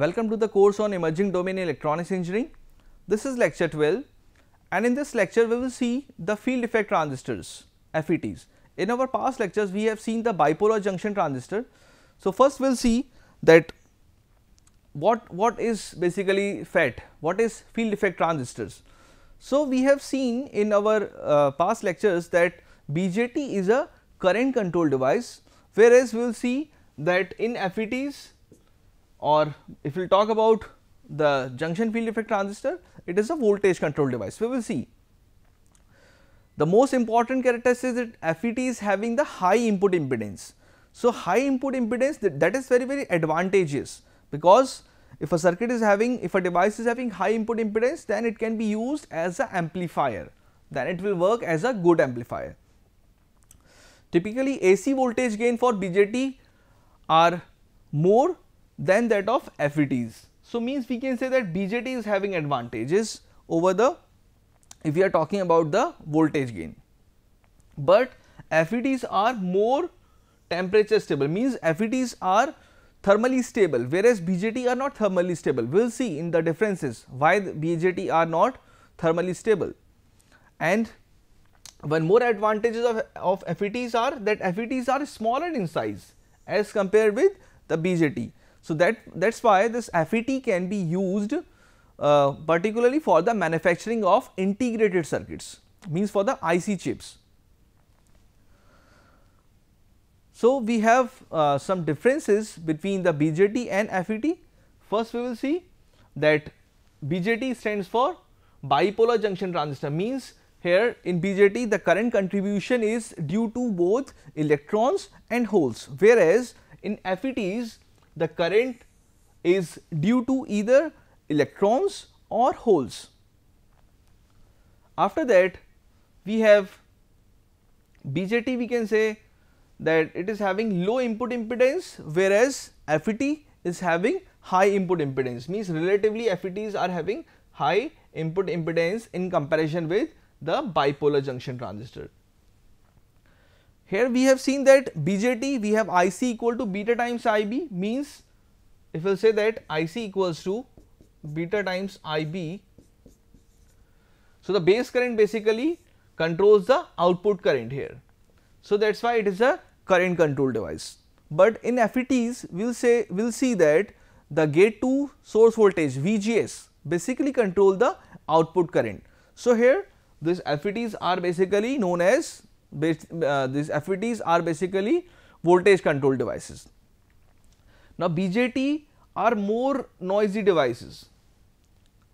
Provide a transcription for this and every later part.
Welcome to the course on Emerging Domain Electronics Engineering. This is lecture 12 and in this lecture we will see the field effect transistors FETs. In our past lectures we have seen the bipolar junction transistor. So, first we will see that what, what is basically FET, what is field effect transistors. So, we have seen in our uh, past lectures that BJT is a current control device whereas we will see that in FETs or if we will talk about the junction field effect transistor, it is a voltage control device, we will see. The most important characteristic is that FET is having the high input impedance. So, high input impedance that, that is very very advantageous because if a circuit is having if a device is having high input impedance then it can be used as an amplifier then it will work as a good amplifier. Typically AC voltage gain for BJT are more than that of FETs. So, means we can say that BJT is having advantages over the if we are talking about the voltage gain. But FETs are more temperature stable means FETs are thermally stable whereas BJT are not thermally stable. We will see in the differences why the BJT are not thermally stable. And one more advantages of, of FETs are that FETs are smaller in size as compared with the BJT so, that that is why this FET can be used uh, particularly for the manufacturing of integrated circuits means for the IC chips. So, we have uh, some differences between the BJT and FET. First we will see that BJT stands for bipolar junction transistor means here in BJT the current contribution is due to both electrons and holes whereas in FETs the current is due to either electrons or holes. After that we have BJT we can say that it is having low input impedance whereas FET is having high input impedance means relatively FETs are having high input impedance in comparison with the bipolar junction transistor. Here we have seen that BJT we have IC equal to beta times IB means if we will say that IC equals to beta times IB. So, the base current basically controls the output current here. So, that is why it is a current control device. But in FETs we will say we will see that the gate to source voltage VGS basically control the output current. So, here these FETs are basically known as uh, these FETs are basically voltage control devices. Now, BJT are more noisy devices.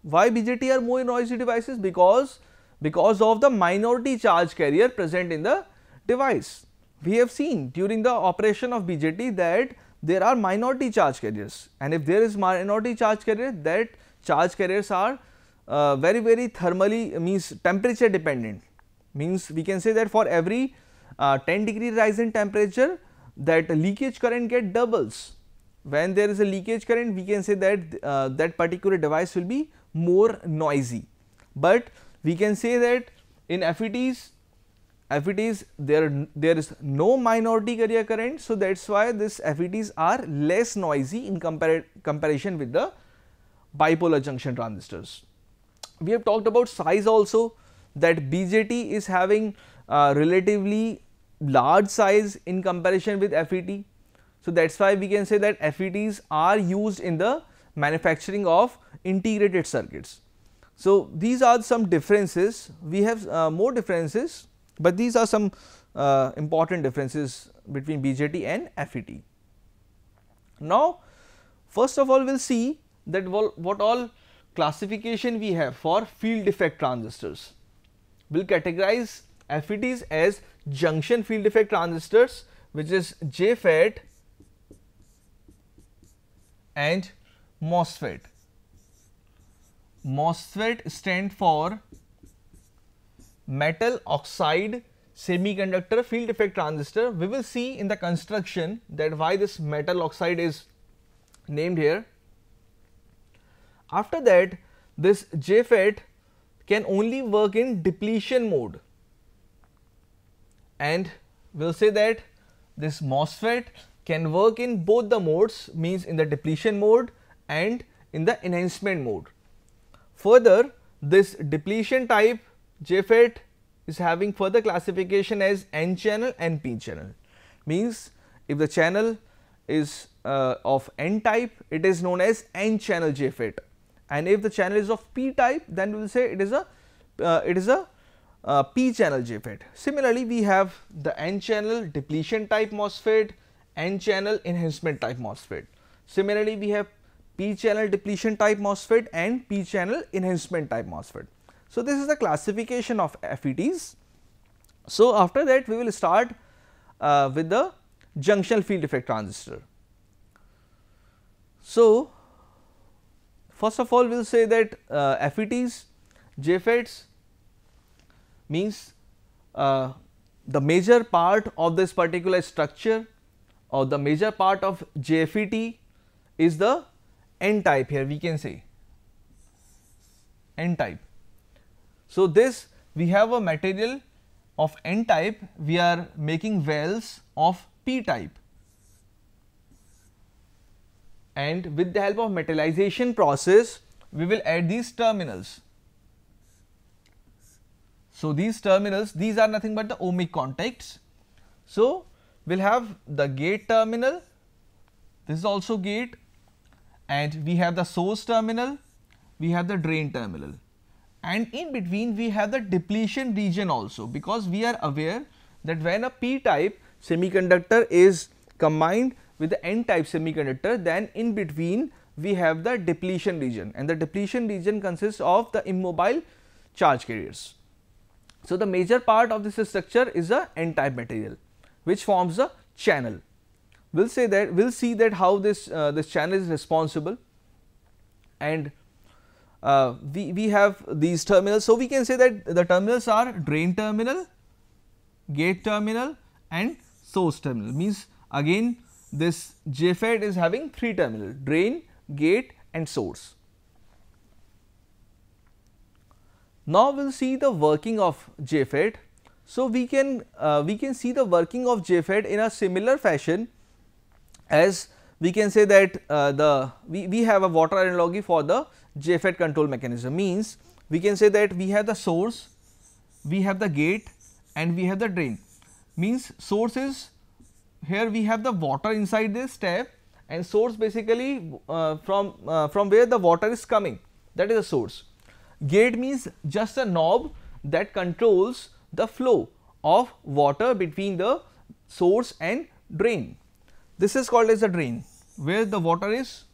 Why BJT are more noisy devices? Because, because of the minority charge carrier present in the device. We have seen during the operation of BJT that there are minority charge carriers and if there is minority charge carrier that charge carriers are uh, very very thermally means temperature dependent means we can say that for every uh, 10 degree rise in temperature that leakage current get doubles. When there is a leakage current we can say that uh, that particular device will be more noisy, but we can say that in FETs FETs there, there is no minority carrier current. So, that is why this FETs are less noisy in compar comparison with the bipolar junction transistors. We have talked about size also that BJT is having uh, relatively large size in comparison with FET. So, that is why we can say that FETs are used in the manufacturing of integrated circuits. So, these are some differences, we have uh, more differences, but these are some uh, important differences between BJT and FET. Now, first of all we will see that what all classification we have for field effect transistors will categorize FETs as junction field effect transistors which is JFET and MOSFET. MOSFET stand for metal oxide semiconductor field effect transistor. We will see in the construction that why this metal oxide is named here. After that this JFET can only work in depletion mode and we will say that this MOSFET can work in both the modes means in the depletion mode and in the enhancement mode. Further this depletion type JFET is having further classification as N channel and P channel means if the channel is uh, of N type it is known as N channel JFET and if the channel is of p type then we will say it is a uh, it is a uh, p channel JFET. Similarly, we have the n channel depletion type MOSFET, n channel enhancement type MOSFET. Similarly, we have p channel depletion type MOSFET and p channel enhancement type MOSFET. So, this is the classification of FETs. So, after that we will start uh, with the junctional field effect transistor. So, First of all, we will say that uh, FETs, JFETs means uh, the major part of this particular structure or the major part of JFET is the n type here we can say n type. So, this we have a material of n type we are making wells of p type and with the help of metallization process we will add these terminals. So, these terminals these are nothing but the ohmic contacts. So, we will have the gate terminal this is also gate and we have the source terminal we have the drain terminal and in between we have the depletion region also because we are aware that when a p type semiconductor is combined with the n type semiconductor then in between we have the depletion region and the depletion region consists of the immobile charge carriers. So, the major part of this structure is the n type material which forms a channel. We will say that we will see that how this uh, this channel is responsible and uh, we, we have these terminals. So, we can say that the terminals are drain terminal, gate terminal and source terminal means again this JFET is having 3 terminal drain, gate and source. Now we will see the working of JFET. So, we can uh, we can see the working of JFET in a similar fashion as we can say that uh, the we, we have a water analogy for the JFET control mechanism means we can say that we have the source, we have the gate and we have the drain means source is here we have the water inside this tap and source basically uh, from uh, from where the water is coming that is a source. Gate means just a knob that controls the flow of water between the source and drain. This is called as a drain where the water is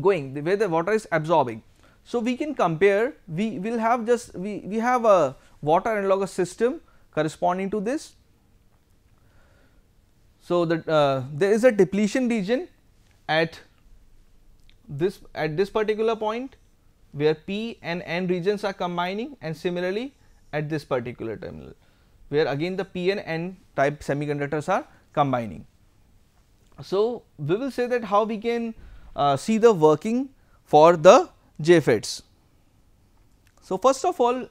going where the water is absorbing. So, we can compare we will have just we, we have a water analogous system corresponding to this so, that uh, there is a depletion region at this at this particular point where P and N regions are combining and similarly at this particular terminal where again the P and N type semiconductors are combining. So, we will say that how we can uh, see the working for the JFETs. So, first of all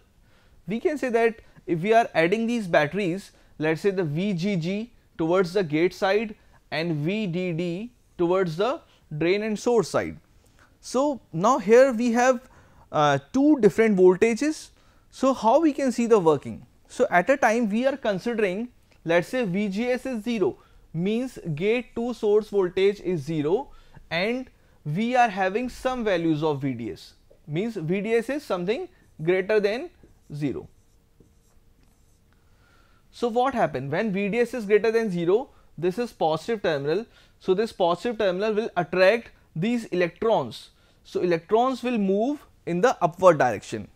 we can say that if we are adding these batteries let us say the VGG towards the gate side and VDD towards the drain and source side. So, now here we have uh, two different voltages. So, how we can see the working? So, at a time we are considering let us say VGS is 0 means gate to source voltage is 0 and we are having some values of VDS means VDS is something greater than 0. So what happened when VDS is greater than 0 this is positive terminal. So this positive terminal will attract these electrons. So electrons will move in the upward direction.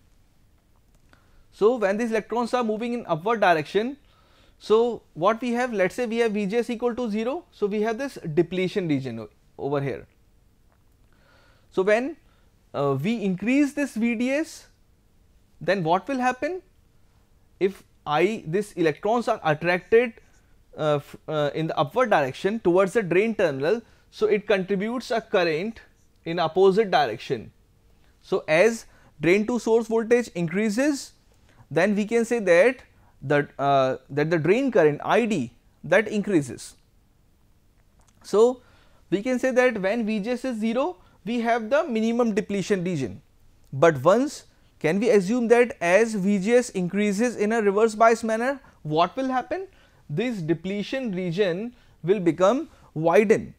So when these electrons are moving in upward direction so what we have let us say we have VGS equal to 0. So we have this depletion region over here. So when uh, we increase this VDS then what will happen if I this electrons are attracted uh, uh, in the upward direction towards the drain terminal. So, it contributes a current in opposite direction. So, as drain to source voltage increases then we can say that that uh, that the drain current ID that increases. So, we can say that when VGS is 0 we have the minimum depletion region, but once can we assume that as VGS increases in a reverse bias manner, what will happen? This depletion region will become widened.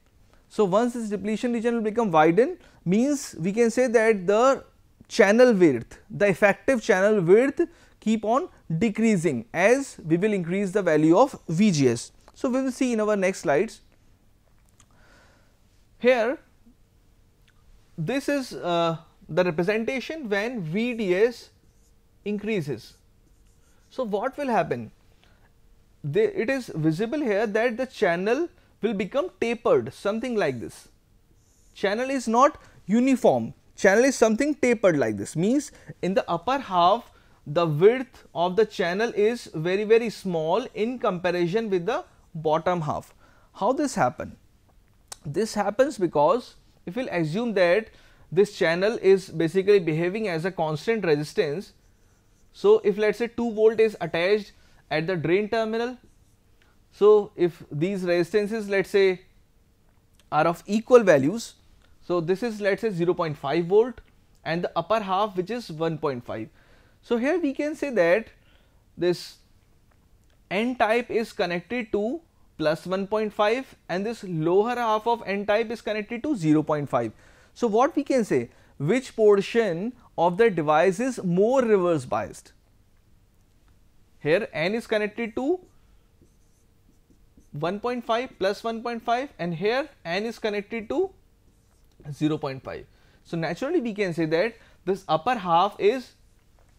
So, once this depletion region will become widened means we can say that the channel width, the effective channel width keep on decreasing as we will increase the value of VGS. So, we will see in our next slides. Here this is uh, the representation when VDS increases. So, what will happen? it is visible here that the channel will become tapered something like this. Channel is not uniform, channel is something tapered like this means in the upper half the width of the channel is very very small in comparison with the bottom half. How this happen? This happens because if we will assume that this channel is basically behaving as a constant resistance. So if let's say 2 volt is attached at the drain terminal, so if these resistances let's say are of equal values, so this is let's say 0.5 volt and the upper half which is 1.5. So here we can say that this n type is connected to plus 1.5 and this lower half of n type is connected to 0.5. So what we can say, which portion of the device is more reverse biased? Here N is connected to 1.5 plus 1.5 and here N is connected to 0.5. So naturally we can say that this upper half is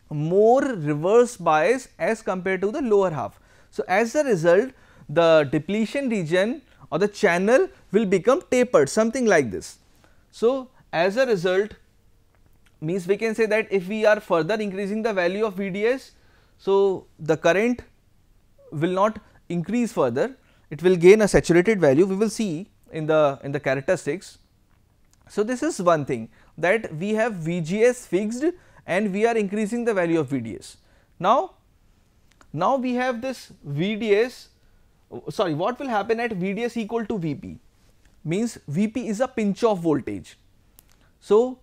more reverse bias as compared to the lower half. So as a result the depletion region or the channel will become tapered something like this. So, as a result means we can say that if we are further increasing the value of VDS, so the current will not increase further, it will gain a saturated value we will see in the in the characteristics. So, this is one thing that we have VGS fixed and we are increasing the value of VDS. Now, now we have this VDS sorry what will happen at VDS equal to VP means Vp is a pinch off voltage. So,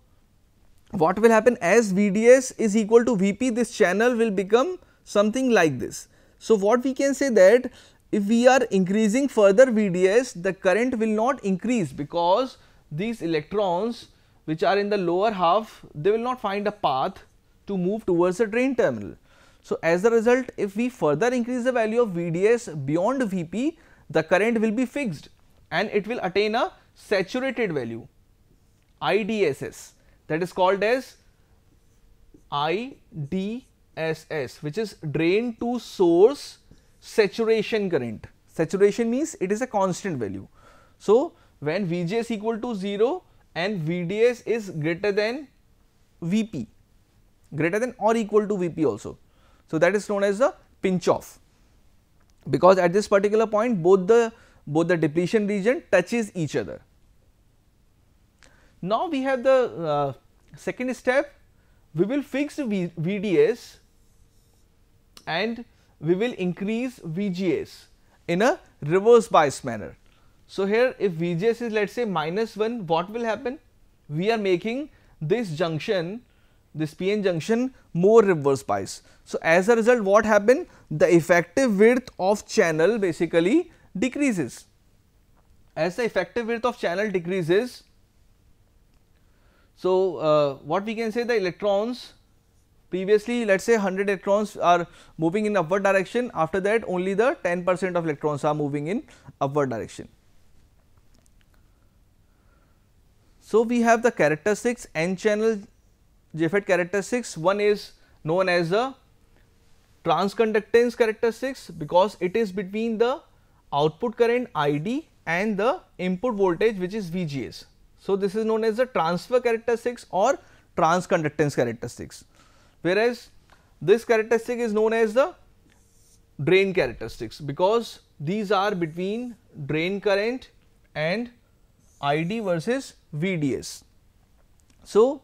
what will happen as VDS is equal to Vp this channel will become something like this. So, what we can say that if we are increasing further VDS the current will not increase because these electrons which are in the lower half they will not find a path to move towards the drain terminal. So, as a result if we further increase the value of VDS beyond Vp the current will be fixed and it will attain a saturated value IDSS that is called as IDSS which is drain to source saturation current. Saturation means it is a constant value. So, when VGS equal to 0 and VDS is greater than VP greater than or equal to VP also. So, that is known as the pinch off because at this particular point both the both the depletion region touches each other. Now we have the uh, second step, we will fix v VDS and we will increase VGS in a reverse bias manner. So, here if VGS is let us say minus 1 what will happen? We are making this junction this PN junction more reverse bias. So, as a result what happened? The effective width of channel basically decreases. As the effective width of channel decreases, so uh, what we can say the electrons previously let us say 100 electrons are moving in upward direction after that only the 10 percent of electrons are moving in upward direction. So, we have the characteristics n channel JFET characteristics one is known as the transconductance characteristics because it is between the output current ID and the input voltage which is VGS. So, this is known as the transfer characteristics or transconductance characteristics, whereas this characteristic is known as the drain characteristics because these are between drain current and ID versus VDS. So,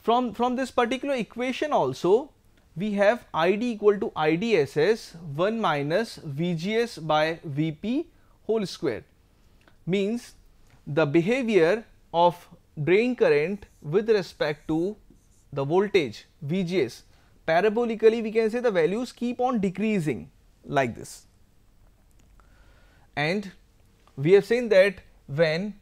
from, from this particular equation also we have ID equal to IDSS 1 minus VGS by VP whole square means the behavior of drain current with respect to the voltage VGS parabolically we can say the values keep on decreasing like this and we have seen that when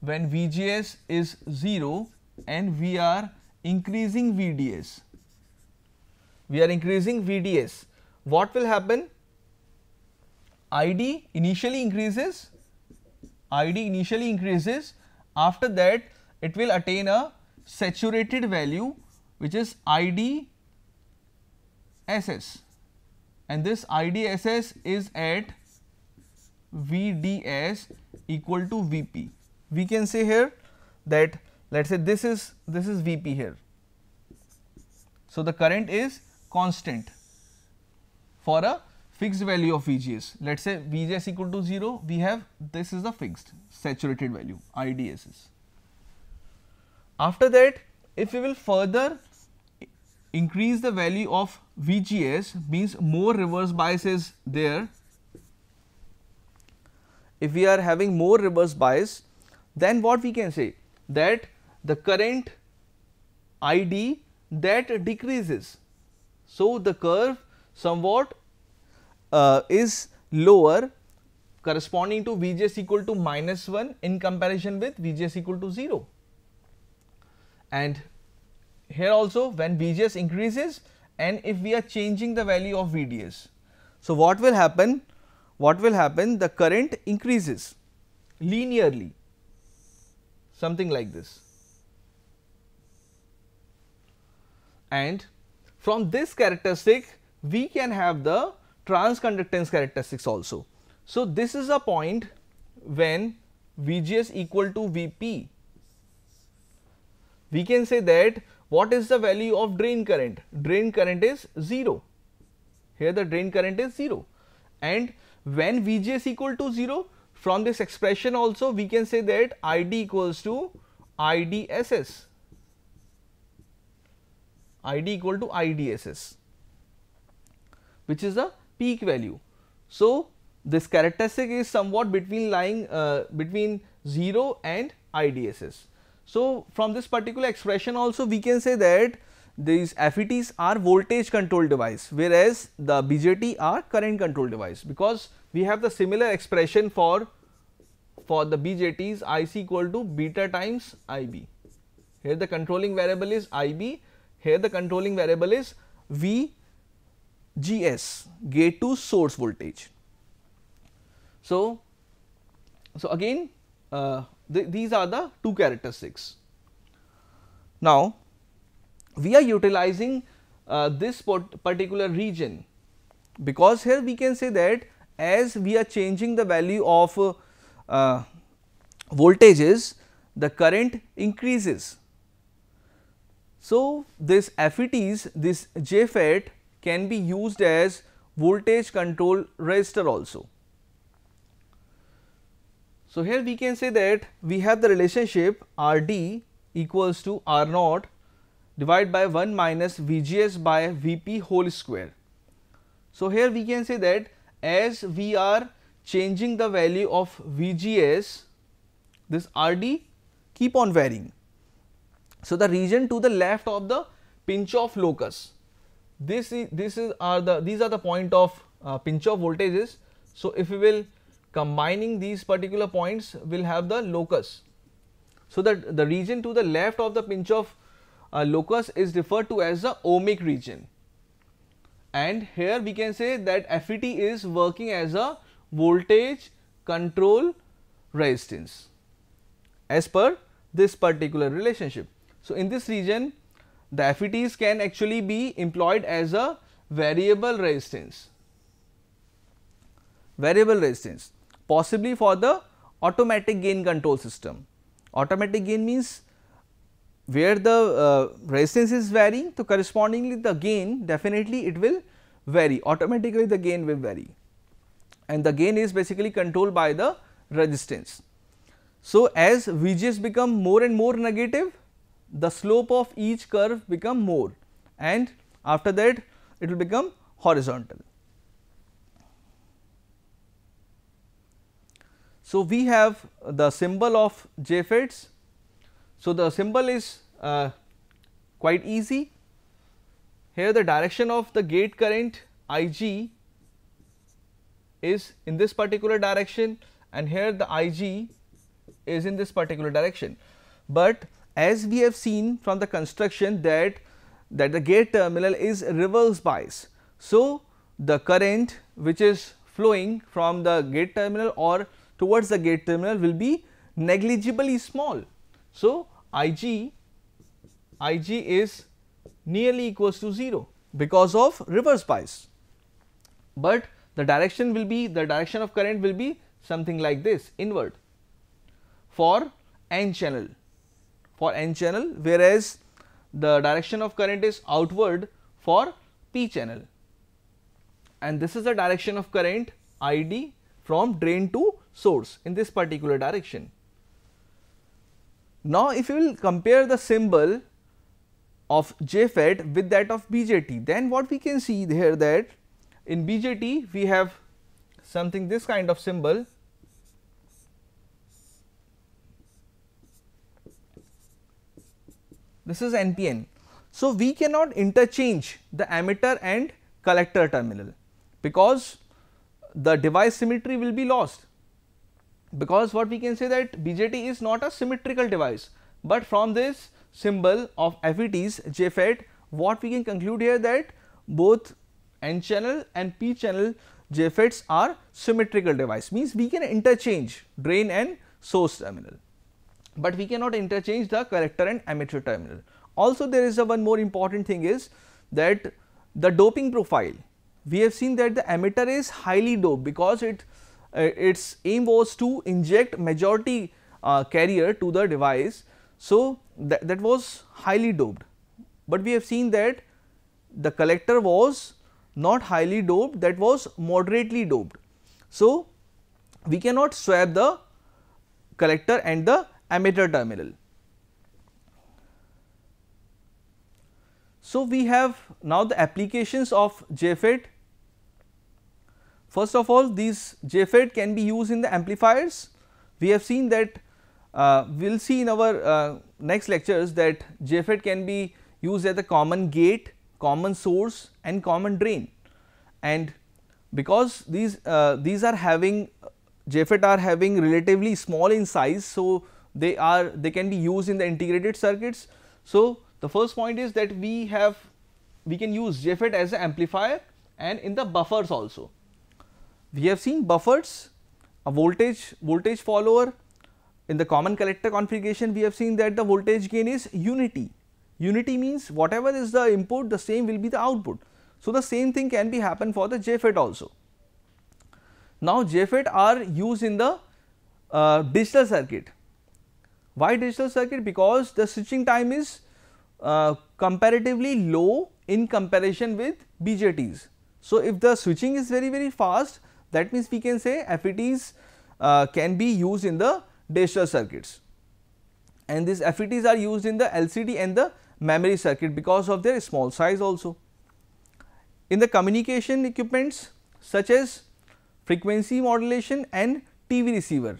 when VGS is 0 and we are increasing VDS we are increasing VDS, what will happen? ID initially increases, ID initially increases, after that it will attain a saturated value which is ID SS and this ID SS is at VDS equal to VP. We can say here that let us say this is this is VP here. So, the current is constant for a fixed value of VGS. Let us say VGS equal to 0, we have this is the fixed saturated value IDSS. After that, if we will further increase the value of VGS means more reverse bias is there. If we are having more reverse bias, then what we can say that the current ID that decreases so, the curve somewhat uh, is lower corresponding to VGS equal to minus 1 in comparison with VGS equal to 0. And here also when VGS increases and if we are changing the value of Vds. So, what will happen? What will happen? The current increases linearly something like this and from this characteristic, we can have the transconductance characteristics also. So, this is a point when VGS equal to VP. We can say that what is the value of drain current? Drain current is 0. Here the drain current is 0 and when VGS equal to 0 from this expression also we can say that ID equals to IDSS id equal to idss which is the peak value. So, this characteristic is somewhat between lying uh, between 0 and idss. So, from this particular expression also we can say that these FETs are voltage control device whereas the BJT are current control device because we have the similar expression for for the BJTs IC equal to beta times IB. Here the controlling variable is IB here the controlling variable is VGS, gate to source voltage. So, so again uh, th these are the two characteristics. Now, we are utilizing uh, this particular region because here we can say that as we are changing the value of uh, voltages the current increases so, this FETs, this JFET can be used as voltage control resistor also. So, here we can say that we have the relationship RD equals to R naught divided by 1 minus VGS by VP whole square. So, here we can say that as we are changing the value of VGS, this RD keep on varying. So, the region to the left of the Pinch-off locus, this is, this is are the these are the point of uh, Pinch-off voltages. So, if we will combining these particular points will have the locus. So, that the region to the left of the Pinch-off uh, locus is referred to as the ohmic region and here we can say that FET is working as a voltage control resistance as per this particular relationship. So, in this region the FETs can actually be employed as a variable resistance, variable resistance possibly for the automatic gain control system. Automatic gain means where the uh, resistance is varying, so correspondingly the gain definitely it will vary automatically the gain will vary and the gain is basically controlled by the resistance. So, as VGS become more and more negative the slope of each curve become more and after that it will become horizontal. So, we have the symbol of JFETs. So, the symbol is uh, quite easy. Here the direction of the gate current Ig is in this particular direction and here the Ig is in this particular direction. But as we have seen from the construction that, that the gate terminal is reverse bias. So, the current which is flowing from the gate terminal or towards the gate terminal will be negligibly small. So, Ig, Ig is nearly equals to 0 because of reverse bias, but the direction will be the direction of current will be something like this inward for n channel for N channel whereas the direction of current is outward for P channel and this is the direction of current ID from drain to source in this particular direction. Now, if you will compare the symbol of JFET with that of BJT, then what we can see here that in BJT we have something this kind of symbol this is NPN. So, we cannot interchange the emitter and collector terminal because the device symmetry will be lost because what we can say that BJT is not a symmetrical device, but from this symbol of FET's JFET what we can conclude here that both N channel and P channel JFETs are symmetrical device means we can interchange drain and source terminal but we cannot interchange the collector and emitter terminal. Also there is a one more important thing is that the doping profile we have seen that the emitter is highly doped because it uh, its aim was to inject majority uh, carrier to the device. So, that, that was highly doped, but we have seen that the collector was not highly doped that was moderately doped. So, we cannot swap the collector and the emitter terminal. So, we have now the applications of JFET. First of all these JFET can be used in the amplifiers. We have seen that uh, we will see in our uh, next lectures that JFET can be used as a common gate, common source and common drain. And because these uh, these are having JFET are having relatively small in size. So, they are they can be used in the integrated circuits. So, the first point is that we have we can use JFET as an amplifier and in the buffers also. We have seen buffers, a voltage voltage follower in the common collector configuration we have seen that the voltage gain is unity. Unity means whatever is the input the same will be the output. So, the same thing can be happen for the JFET also. Now, JFET are used in the uh, digital circuit why digital circuit? Because the switching time is uh, comparatively low in comparison with BJTs. So, if the switching is very very fast that means we can say FETs uh, can be used in the digital circuits and these FETs are used in the LCD and the memory circuit because of their small size also. In the communication equipments such as frequency modulation and TV receiver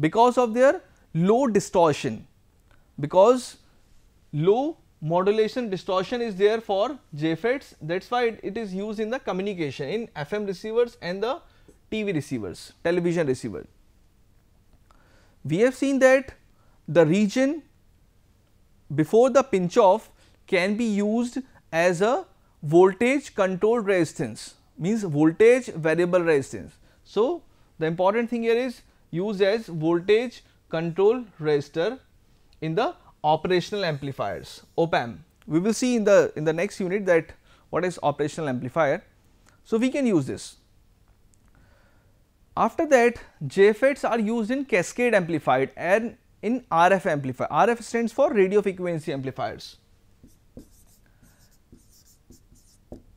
because of their low distortion because low modulation distortion is there for JFETs that is why it, it is used in the communication in FM receivers and the TV receivers, television receiver. We have seen that the region before the pinch off can be used as a voltage controlled resistance means voltage variable resistance. So, the important thing here is use as voltage control register in the operational amplifiers (OPAM). We will see in the in the next unit that what is operational amplifier. So, we can use this. After that JFETs are used in cascade amplified and in RF amplifier. RF stands for radio frequency amplifiers.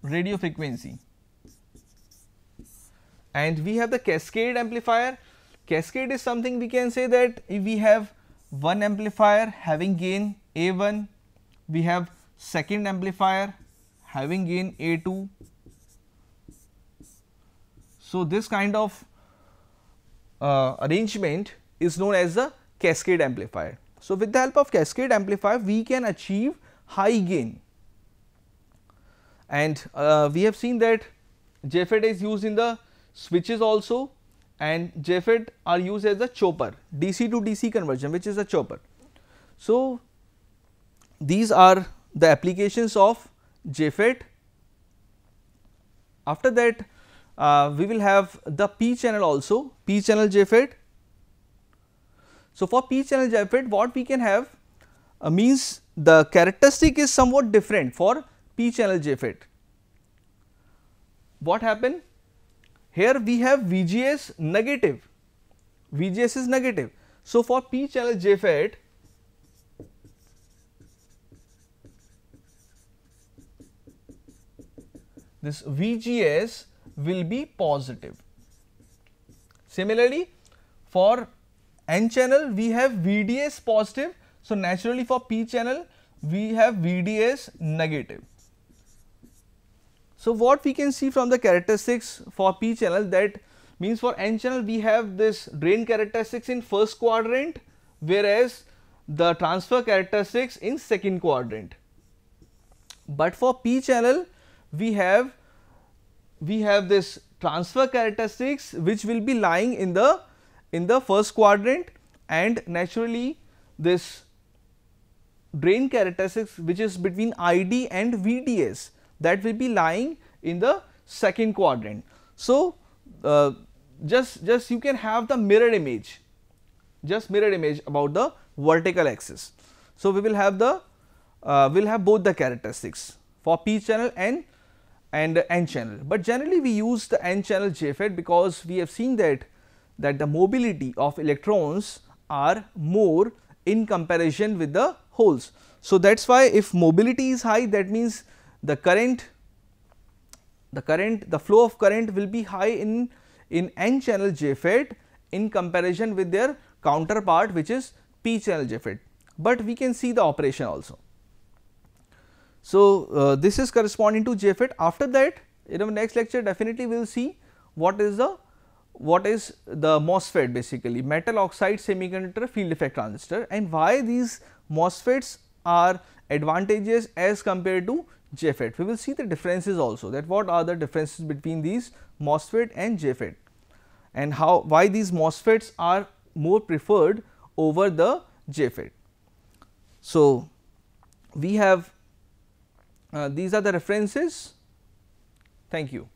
Radio frequency and we have the cascade amplifier Cascade is something we can say that if we have one amplifier having gain A1, we have second amplifier having gain A2. So, this kind of uh, arrangement is known as the cascade amplifier. So, with the help of cascade amplifier we can achieve high gain and uh, we have seen that JFET is used in the switches also and JFET are used as a chopper DC to DC conversion which is a chopper. So, these are the applications of JFET. After that uh, we will have the P channel also P channel JFET. So, for P channel JFET what we can have uh, means the characteristic is somewhat different for P channel JFET. What happened? Here we have VGS negative, VGS is negative. So, for P channel JFET, this VGS will be positive. Similarly, for N channel we have VDS positive. So, naturally for P channel we have VDS negative. So, what we can see from the characteristics for P channel that means for N channel we have this drain characteristics in first quadrant whereas the transfer characteristics in second quadrant. But for P channel we have we have this transfer characteristics which will be lying in the in the first quadrant and naturally this drain characteristics which is between ID and VDS that will be lying in the second quadrant. So, uh, just, just you can have the mirror image, just mirror image about the vertical axis. So, we will have the, uh, we will have both the characteristics for P channel and and N channel, but generally we use the N channel JFET because we have seen that that the mobility of electrons are more in comparison with the holes. So, that is why if mobility is high that means the current the current the flow of current will be high in in n channel JFET in comparison with their counterpart which is p channel JFET, but we can see the operation also. So, uh, this is corresponding to JFET after that in our next lecture definitely we will see what is the what is the MOSFET basically metal oxide semiconductor field effect transistor and why these MOSFETs are advantages as compared to JFET. We will see the differences also that what are the differences between these MOSFET and JFET and how why these MOSFETs are more preferred over the JFET. So, we have uh, these are the references. Thank you.